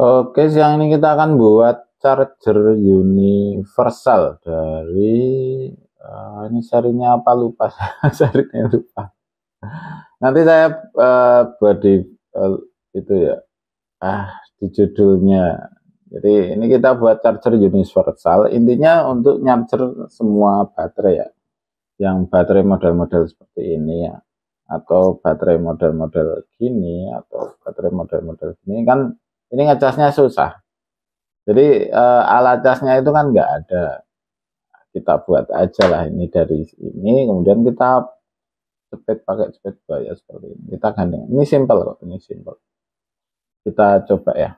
Oke, siang ini kita akan buat charger universal dari uh, ini serinya apa lupa serinya lupa. Nanti saya uh, buat di uh, itu ya. Ah, di judulnya. Jadi ini kita buat charger universal, intinya untuk nyarger semua baterai ya. Yang baterai model-model seperti ini ya atau baterai model-model gini atau baterai model-model gini kan ini ngecasnya susah. Jadi uh, alat casnya itu kan nggak ada. Kita buat aja lah ini dari ini, kemudian kita cepet pakai cepet bayar seperti ini. Kita gandeng. Ini simple kok, ini simple. Kita coba ya.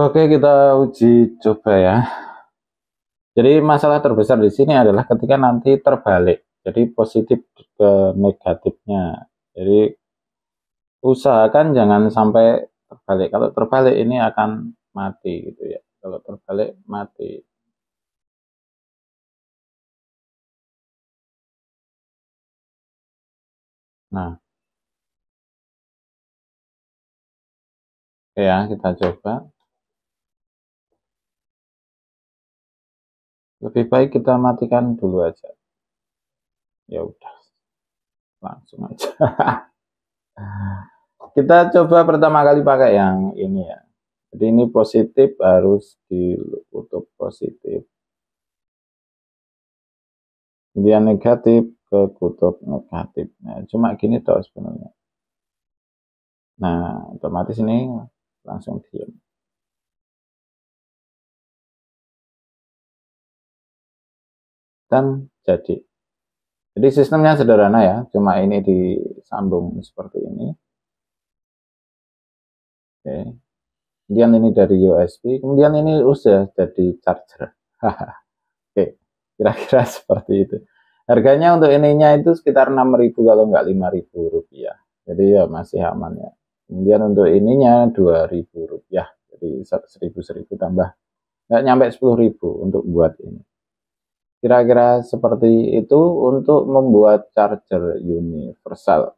Oke, kita uji coba ya. Jadi masalah terbesar di sini adalah ketika nanti terbalik. Jadi positif ke negatifnya. Jadi usahakan jangan sampai terbalik. Kalau terbalik ini akan mati gitu ya. Kalau terbalik mati. Nah. Oke ya, kita coba. lebih baik kita matikan dulu aja ya udah langsung aja kita coba pertama kali pakai yang ini ya jadi ini positif harus di ditutup positif kemudian negatif ke kutub negatif nah, cuma gini toh sebenarnya nah otomatis ini langsung diam dan jadi. Jadi sistemnya sederhana ya, cuma ini disambung seperti ini. Oke. Kemudian ini dari USB, kemudian ini usia jadi charger. Oke, kira-kira seperti itu. Harganya untuk ininya itu sekitar 6.000 kalau enggak 5.000 rupiah. Jadi ya masih aman ya. Kemudian untuk ininya 2.000 rupiah. Jadi 1.000 1.000 tambah. Enggak nyampe 10.000 untuk buat ini. Kira-kira seperti itu untuk membuat charger universal.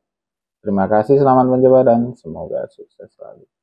Terima kasih, selamat mencoba dan semoga sukses selalu.